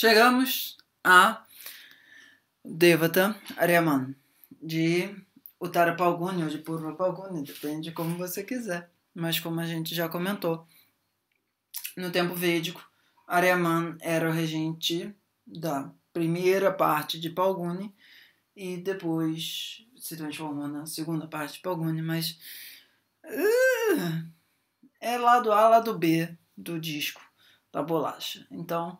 Chegamos a Devata Ariaman de o Tarapalguni ou de Purvapalguni, depende como você quiser. Mas como a gente já comentou, no tempo védico, Aryaman era o regente da primeira parte de Palguni e depois se transformou na segunda parte de Palguni, mas uh, é lado A, lado B do disco da bolacha. Então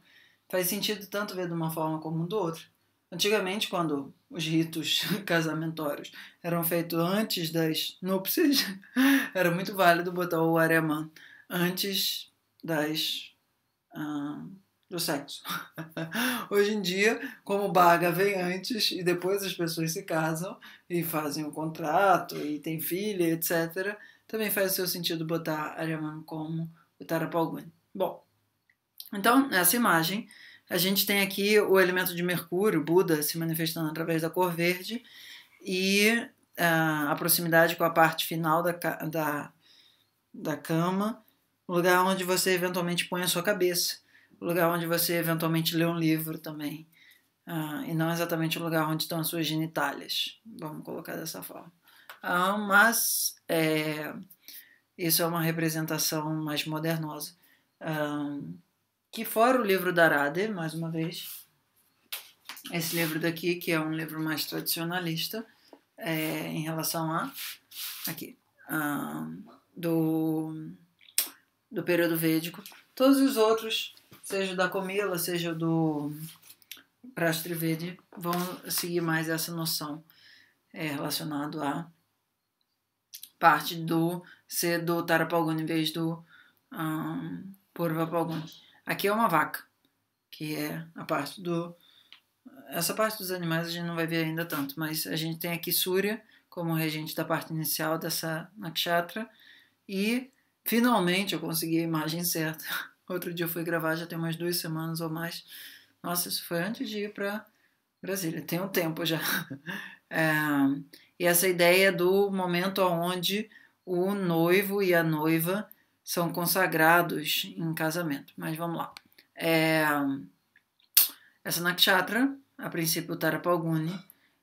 faz sentido tanto ver de uma forma como do outro. Antigamente, quando os ritos casamentórios eram feitos antes das núpcias, era muito válido botar o Areman antes das ah, do sexo. Hoje em dia, como Baga vem antes e depois as pessoas se casam e fazem o um contrato e tem filha, etc., também faz o seu sentido botar Areman como o tarapaugun. Bom, então nessa imagem a gente tem aqui o elemento de Mercúrio, Buda, se manifestando através da cor verde, e ah, a proximidade com a parte final da, da, da cama, o lugar onde você eventualmente põe a sua cabeça, o lugar onde você eventualmente lê um livro também, uh, e não exatamente o lugar onde estão as suas genitálias, vamos colocar dessa forma. Uh, mas é, isso é uma representação mais modernosa. Uh, que fora o livro da Arade, mais uma vez, esse livro daqui, que é um livro mais tradicionalista é, em relação a aqui do do período védico, todos os outros, seja da Comila, seja do Prastrivedi, vão seguir mais essa noção é, relacionado a parte do ser do Tarapalguni em vez do um, Purva Palguna. Aqui é uma vaca, que é a parte do. Essa parte dos animais a gente não vai ver ainda tanto, mas a gente tem aqui Surya como regente da parte inicial dessa nakshatra e finalmente eu consegui a imagem certa. Outro dia eu fui gravar, já tem umas duas semanas ou mais. Nossa, isso foi antes de ir para Brasília, tem um tempo já. É, e essa ideia do momento onde o noivo e a noiva são consagrados em casamento. Mas vamos lá. É, essa nakshatra, a princípio Tarapalguni,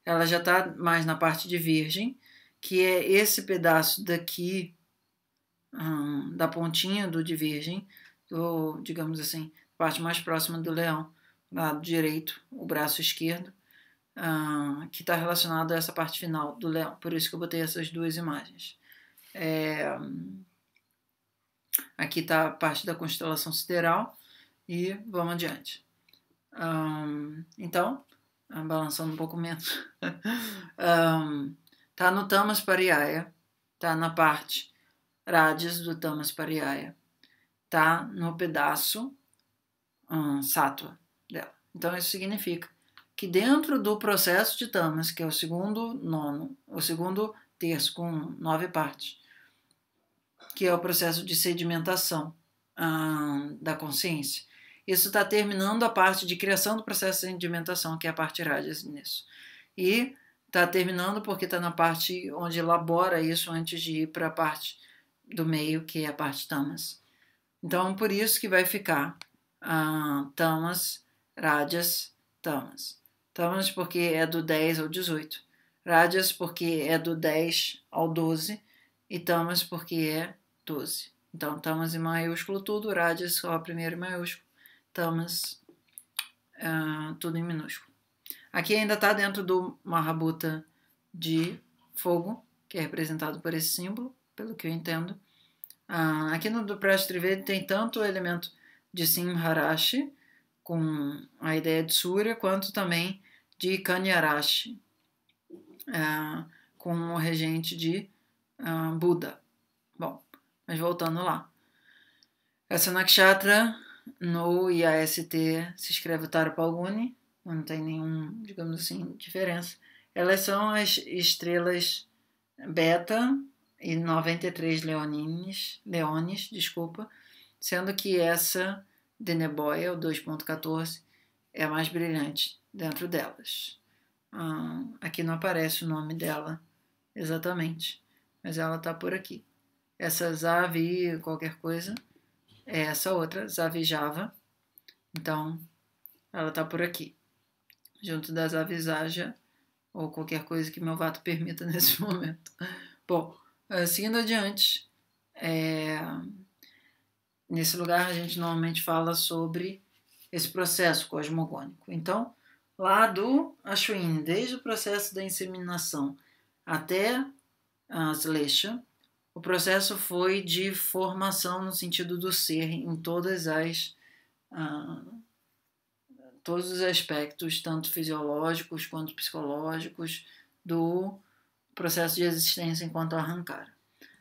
ela já está mais na parte de virgem, que é esse pedaço daqui, hum, da pontinha do de virgem, do, digamos assim, parte mais próxima do leão, lado direito, o braço esquerdo, hum, que está relacionado a essa parte final do leão. Por isso que eu botei essas duas imagens. É, Aqui está a parte da constelação sideral e vamos adiante. Um, então, balançando um pouco menos, está um, no Tamas Pariaya, está na parte Radis do Tamas Pariaya, está no pedaço um, dela. Então, isso significa que dentro do processo de Tamas, que é o segundo nono, o segundo terço com nove partes, que é o processo de sedimentação hum, da consciência. Isso está terminando a parte de criação do processo de sedimentação, que é a parte rádias nisso. E está terminando porque está na parte onde elabora isso antes de ir para a parte do meio, que é a parte tamas. Então, por isso que vai ficar tamas, rádias, tamas. Tamas porque é do 10 ao 18. Rádias porque é do 10 ao 12. E tamas porque é 12. Então, Tamas em maiúsculo tudo, Raja só a primeira em maiúsculo, Tamas uh, ah, tudo em minúsculo. Aqui ainda está dentro do Mahabhuta de fogo, que é representado por esse símbolo, pelo que eu entendo. Uh, aqui no do tem tanto o elemento de Simharashi, com a ideia de Surya, quanto também de Kanyarashi, uh, ah, com o regente de uh, Buda. Mas voltando lá. Essa nakshatra no IAST se escreve o Palguni. não tem nenhum, digamos assim, diferença. Elas são as estrelas beta e 93 leonines, leones, desculpa, sendo que essa Deneboia, o 2.14, é a mais brilhante dentro delas. Ah, aqui não aparece o nome dela exatamente, mas ela está por aqui essa Zavi qualquer coisa é essa outra, Zavi Java. Então, ela está por aqui, junto das aves Zaja, ou qualquer coisa que meu vato permita nesse momento. Bom, eh, seguindo adiante, é, nesse lugar a gente normalmente fala sobre esse processo cosmogônico. Então, lá do Ashwin, desde o processo da inseminação até a Slesha, o processo foi de formação no sentido do ser em todas as ah, todos os aspectos, tanto fisiológicos quanto psicológicos, do processo de existência enquanto arrancar.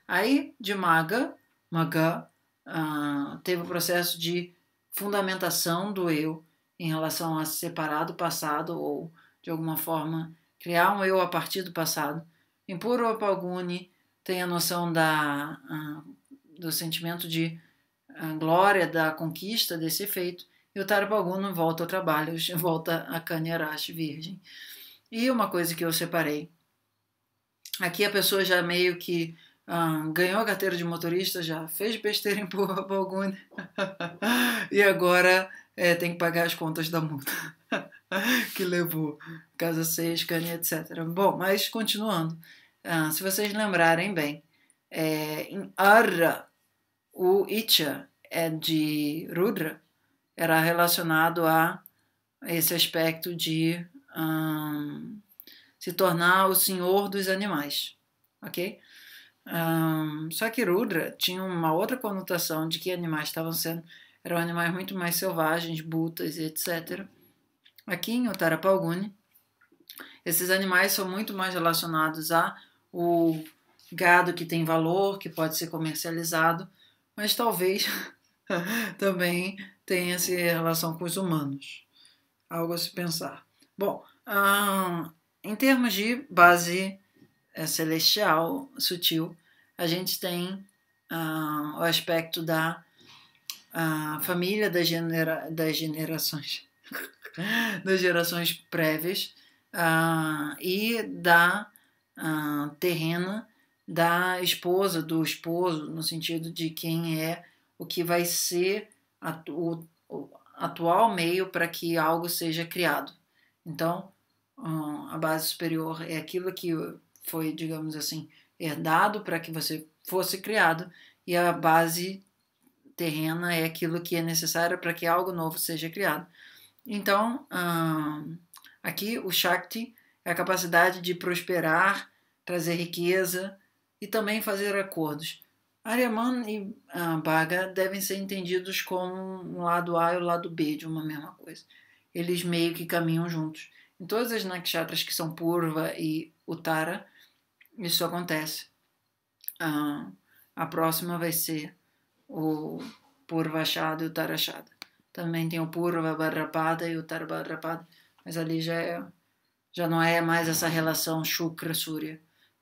Aí, de maga, maga ah, teve o processo de fundamentação do eu em relação a separado separar do passado ou, de alguma forma, criar um eu a partir do passado. Em Puro Apalguni, tem a noção da, ah, do sentimento de ah, glória, da conquista desse efeito, e o Tarpaguno volta ao trabalho, volta a Kanyarashi virgem. E uma coisa que eu separei. Aqui a pessoa já meio que ah, ganhou a carteira de motorista, já fez besteira em Purapalgune e agora é, tem que pagar as contas da multa que levou. Casa 6, Cani, etc. Bom, mas continuando. Ah, se vocês lembrarem bem, é, em Arra, o Itcha é de Rudra, era relacionado a esse aspecto de um, se tornar o senhor dos animais, ok? Um, só que Rudra tinha uma outra conotação de que animais estavam sendo, eram animais muito mais selvagens, butas, etc. Aqui em Uttarapalguni, esses animais são muito mais relacionados a o gado que tem valor, que pode ser comercializado, mas talvez também tenha se relação com os humanos. Algo a se pensar. Bom, em termos de base é, celestial, sutil, a gente tem o aspecto da família das, genera das gerações das gerações prévias e da ah, terrena da esposa, do esposo, no sentido de quem é o que vai ser o atual meio para que algo seja criado. Então, ah, a base superior é aquilo que foi, digamos assim, herdado para que você fosse criado, e a base terrena é aquilo que é necessário para que algo novo seja criado. Então, ah, aqui o Shakti é a capacidade de prosperar, trazer riqueza e também fazer acordos. Aryaman e ah, Bhaga devem ser entendidos como um lado A e o um lado B de uma mesma coisa. Eles meio que caminham juntos. Em todas as nakshatras que são Purva e Uttara, isso acontece. Ah, a próxima vai ser o Purva Shada e o Uttara Shada. Também tem o Purva Bharrapada e o Uttara Bharrapada, mas ali já é já não é mais essa relação Shukra-Surya.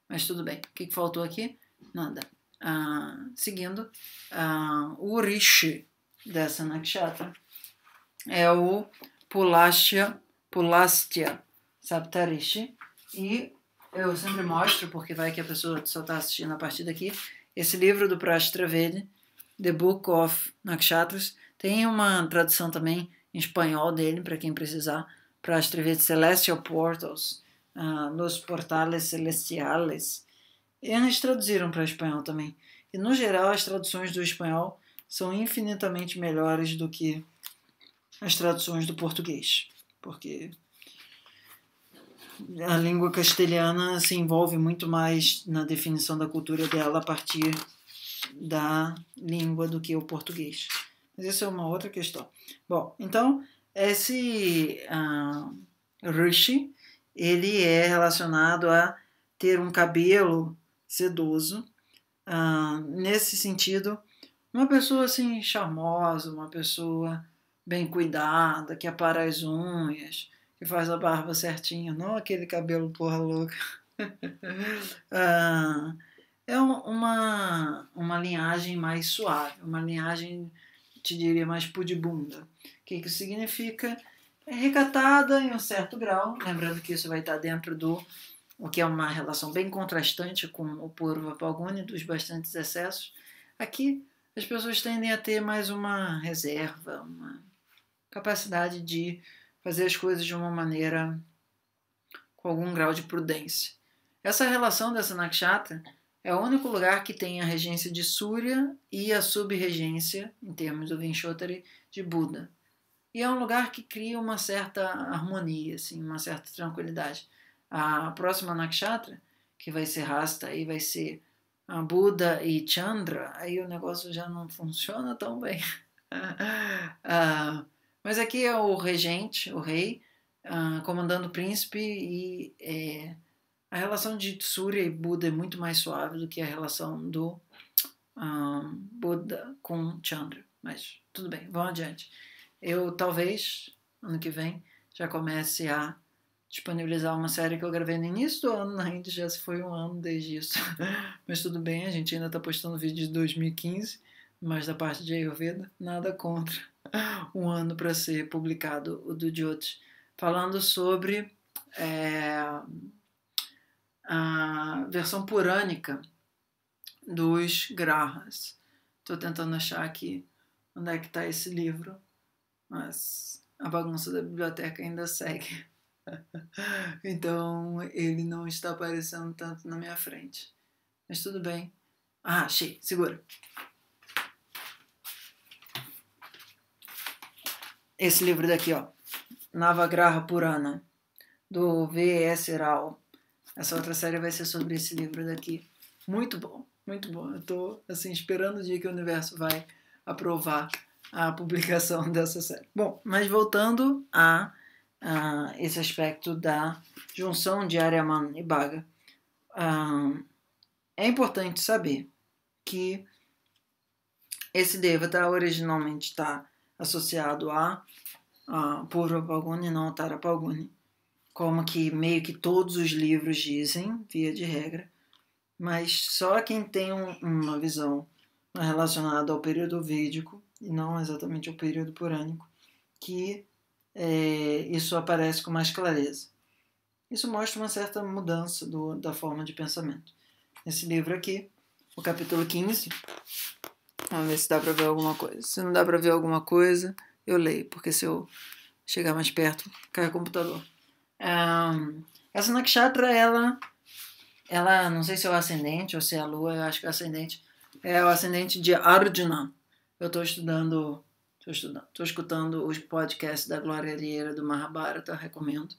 Mas tudo bem. O que, faltou aqui? Nada. Ah, seguindo, ah, o Rishi dessa Nakshatra é o Pulastya, Pulastya Saptarishi. E eu sempre mostro, porque vai que a pessoa só está assistindo a partir daqui, esse livro do Prashtravedi, The Book of Nakshatras, tem uma tradução também em espanhol dele, para quem precisar para escrever Celestial Portals, uh, ah, nos portales celestiais. Eles traduziram para espanhol também. E, no geral, as traduções do espanhol são infinitamente melhores do que as traduções do português, porque a língua castelhana se envolve muito mais na definição da cultura dela a partir da língua do que o português. Mas isso é uma outra questão. Bom, então esse uh, ah, Rishi, ele é relacionado a ter um cabelo sedoso. Uh, nesse sentido, uma pessoa assim charmosa, uma pessoa bem cuidada, que apara as unhas, que faz a barba certinha, não aquele cabelo porra louca. uh, é uma, uma linhagem mais suave, uma linhagem, te diria, mais pudibunda. O que, que isso significa? É recatada em um certo grau, lembrando que isso vai estar dentro do o que é uma relação bem contrastante com o Purva Palguni, dos bastantes excessos. Aqui as pessoas tendem a ter mais uma reserva, uma capacidade de fazer as coisas de uma maneira com algum grau de prudência. Essa relação dessa Nakshatra é o único lugar que tem a regência de Surya e a sub-regência, em termos do Vinshotari, de Buda. E é um lugar que cria uma certa harmonia, assim, uma certa tranquilidade. A próxima nakshatra, que vai ser Rasta, aí vai ser ah, Buda e Chandra, aí o negócio já não funciona tão bem. uh, mas aqui é o regente, o rei, uh, comandando o príncipe, e é, a relação de Surya e Buda é muito mais suave do que a relação do Buda com Chandra. Mas tudo bem, vamos adiante eu talvez, ano que vem, já comece a disponibilizar uma série que eu gravei no início do ano, né? ainda já se foi um ano desde isso. mas tudo bem, a gente ainda está postando vídeo de 2015, mas da parte de Ayurveda, nada contra um ano para ser publicado o do Jyotish. Falando sobre é, a versão purânica dos Grahas. Estou tentando achar aqui onde é que está esse livro mas a bagunça da biblioteca ainda segue. então ele não está aparecendo tanto na minha frente. Mas tudo bem. Ah, achei, segura. Esse livro daqui, ó. Navagraha Purana, do V.S. Rao. Essa outra série vai ser sobre esse livro daqui. Muito bom, muito bom. Eu tô, assim, esperando o dia que o universo vai aprovar a publicação dessa série. Bom, mas voltando a, a esse aspecto da junção de Aryaman e Baga, é importante saber que esse Devata tá originalmente está associado a, a Purva Palguni, não Tara Palguni, como que meio que todos os livros dizem, via de regra, mas só quem tem um, uma visão relacionada ao período védico e não exatamente o período purânico, que é, isso aparece com mais clareza. Isso mostra uma certa mudança do, da forma de pensamento. nesse livro aqui, o capítulo 15, vamos ver se dá para ver alguma coisa. Se não dá para ver alguma coisa, eu leio, porque se eu chegar mais perto, cai o computador. Um, essa nakshatra, ela, ela, não sei se é o ascendente ou se é a lua, eu acho que é o ascendente, é o ascendente de Arjuna. Eu estou estudando, estou estudando, escutando os podcasts da Glória Arieira do Mahabharata, tá? recomendo.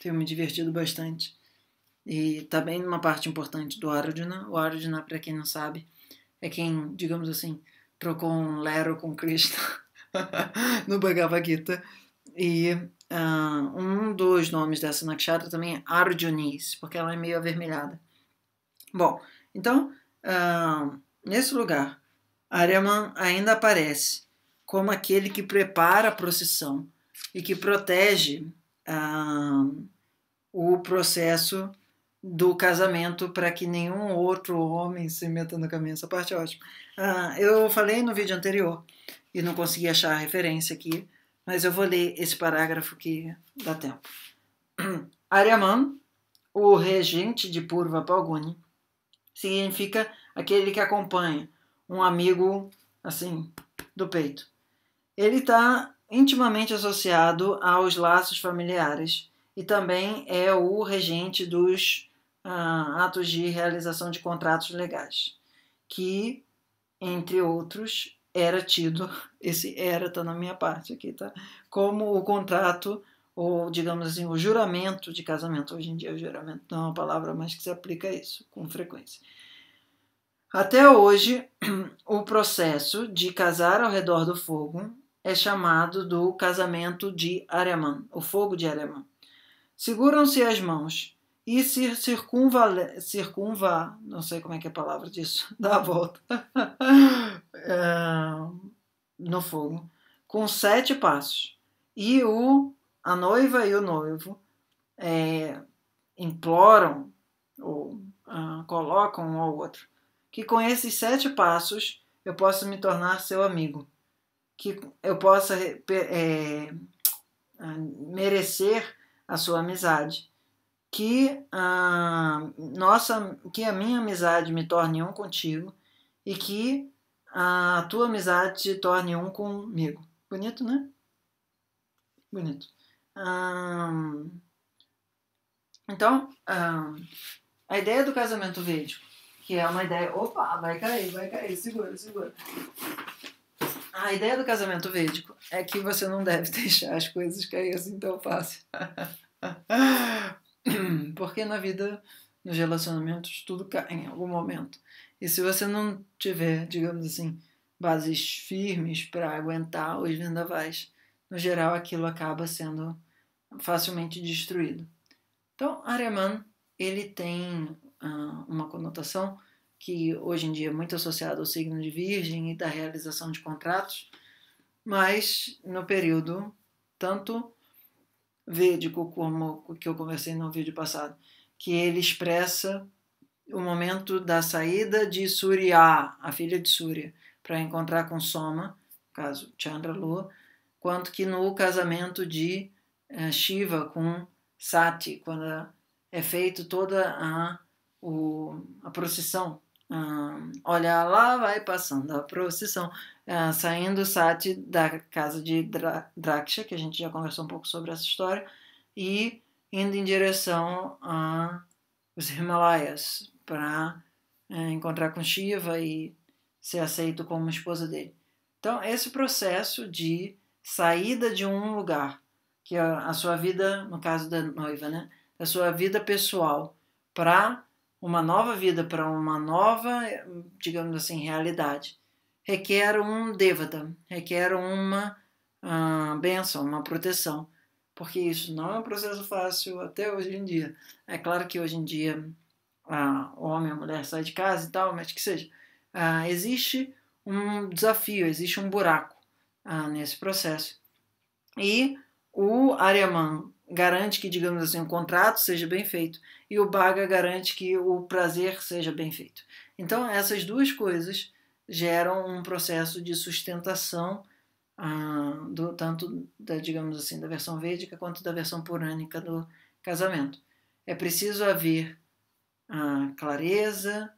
Tenho me divertido bastante. E também tá uma parte importante do Arjuna. O Arjuna, para quem não sabe, é quem, digamos assim, trocou um lero com Krishna no Bhagavad Gita. E uh, um dos nomes dessa Nakshatra também é Arjunis, porque ela é meio avermelhada. Bom, então, uh, nesse lugar, Ariaman ainda aparece como aquele que prepara a procissão e que protege ah, o processo do casamento para que nenhum outro homem se meta no caminho. Essa parte é ótima. Ah, eu falei no vídeo anterior e não consegui achar a referência aqui, mas eu vou ler esse parágrafo que dá tempo. Aryaman, o regente de Purva Palguni, significa aquele que acompanha, um amigo assim do peito. Ele está intimamente associado aos laços familiares e também é o regente dos ah, atos de realização de contratos legais, que, entre outros, era tido, esse era está na minha parte aqui, tá? Como o contrato, ou digamos assim, o juramento de casamento. Hoje em dia, o juramento não é uma palavra mais que se aplica a isso, com frequência. Até hoje, o processo de casar ao redor do fogo é chamado do casamento de Areman, o fogo de Areman. Seguram-se as mãos e se circunvale, circunva, não sei como é que é a palavra disso, dá a volta é, no fogo, com sete passos. E o, a noiva e o noivo é, imploram ou uh, colocam um ao outro que com esses sete passos eu possa me tornar seu amigo, que eu possa é, merecer a sua amizade, que a, ah, nossa, que a minha amizade me torne um contigo e que a tua amizade te torne um comigo. Bonito, né? Bonito. Hum, então, hum, a ideia do casamento védico que é uma ideia. Opa, vai cair, vai cair, segura, segura. A ideia do casamento védico é que você não deve deixar as coisas cair assim tão fácil. Porque na vida, nos relacionamentos, tudo cai em algum momento. E se você não tiver, digamos assim, bases firmes para aguentar os vendavais, no geral aquilo acaba sendo facilmente destruído. Então, Areman, ele tem uh, uma conotação que hoje em dia é muito associada ao signo de Virgem e da realização de contratos, mas no período tanto védico como que eu conversei no vídeo passado, que ele expressa o momento da saída de Surya, a filha de Surya, para encontrar com Soma, caso Chandra Lua, quanto que no casamento de eh, Shiva com Sati, quando é feito toda a o, a procissão. Ah, olha lá, vai passando a procissão. Ah, saindo o Sati da casa de Dra Draksha, que a gente já conversou um pouco sobre essa história, e indo em direção aos Himalaias para é, eh, encontrar com Shiva e ser aceito como esposa dele. Então, esse processo de saída de um lugar, que é a sua vida, no caso da noiva, né? A sua vida pessoal, para uma nova vida para uma nova, digamos assim, realidade, requer um devata requer uma uh, ah, benção, uma proteção, porque isso não é um processo fácil até hoje em dia. É claro que hoje em dia uh, o homem e a mulher saem de casa e tal, mas que seja, uh, existe um desafio, existe um buraco nesse processo. E o Ariaman garante que, digamos assim, um contrato seja bem feito e o Baga garante que o prazer seja bem feito. Então, essas duas coisas geram um processo de sustentação ah, do, tanto da, digamos assim, da versão védica quanto da versão purânica do casamento. É preciso haver ah, clareza,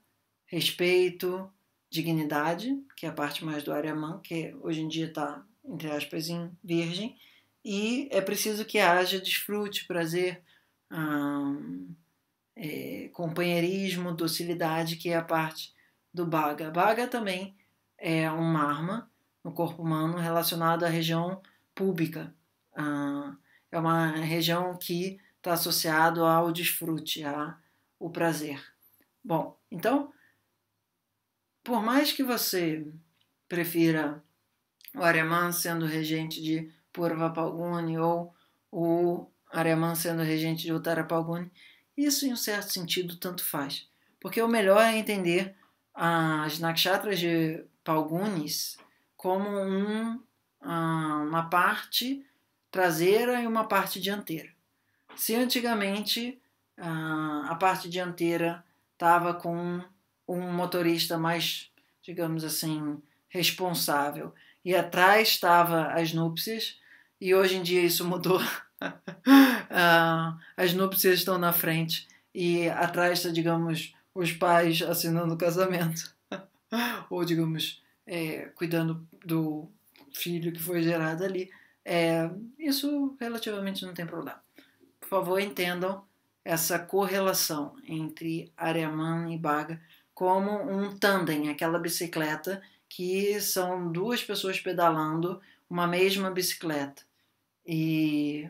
respeito, dignidade, que é a parte mais do Aryaman, que hoje em dia está, entre aspas, em virgem, e é preciso que haja desfrute, prazer, hum, é, companheirismo, docilidade, que é a parte do Baga. Baga também é um arma no corpo humano relacionado à região pública. Hum, é uma região que está associado ao desfrute, ao prazer. Bom, então, por mais que você prefira o Areman sendo regente de Purva Palguni ou o Areman sendo regente de Uttara Palguni, isso em um certo sentido tanto faz, porque o melhor é entender as nakshatras de Palgunis como um, ah, uma parte traseira e uma parte dianteira. Se antigamente ah, a parte dianteira estava com um motorista mais, digamos assim, responsável e atrás estava as núpcias, e hoje em dia isso mudou. Ah, as núpcias estão na frente e atrás está, digamos, os pais assinando o casamento. Ou, digamos, é, cuidando do filho que foi gerado ali. É, isso relativamente não tem problema. Por favor, entendam essa correlação entre Areman e Baga como um tandem, aquela bicicleta que são duas pessoas pedalando uma mesma bicicleta e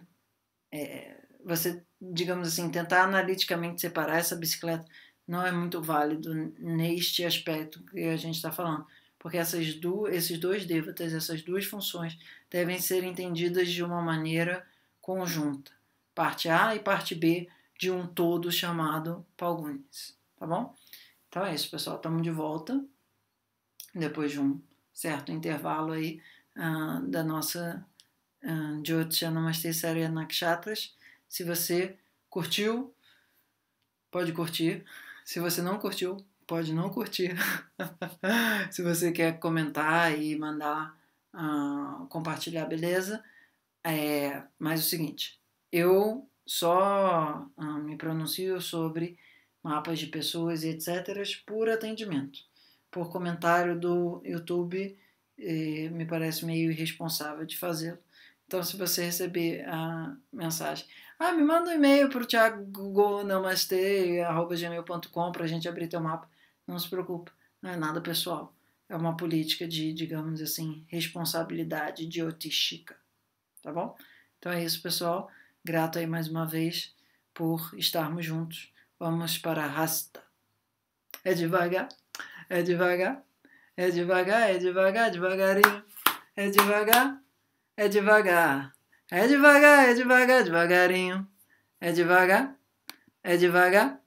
é, você, digamos assim, tentar analiticamente separar essa bicicleta não é muito válido neste aspecto que a gente está falando, porque essas du esses dois devatas, essas duas funções, devem ser entendidas de uma maneira conjunta, parte A e parte B de um todo chamado palgunis tá bom? Então é isso, pessoal, estamos de volta depois de um certo intervalo aí uh, da nossa Jyotsha Namastê Sarya Nakshatras. Se você curtiu, pode curtir. Se você não curtiu, pode não curtir. Se você quer comentar e mandar uh, compartilhar, beleza. É, mas é o seguinte, eu só uh, me pronuncio sobre mapas de pessoas e etc. por atendimento. Por comentário do YouTube, eh, me parece meio irresponsável de fazê-lo. Então, se você receber a mensagem, ah, me manda um e-mail para o gmail.com para a gente abrir teu mapa. Não se preocupe, não é nada pessoal. É uma política de, digamos assim, responsabilidade de otistica. Tá bom? Então é isso, pessoal. Grato aí mais uma vez por estarmos juntos. Vamos para a rasta. É devagar, é devagar, é devagar, é devagar, devagarinho. É devagar. É devagar. É devagar, é devagar, devagarinho. É devagar. É devagar.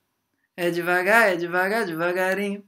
É devagar, é devagar, devagarinho.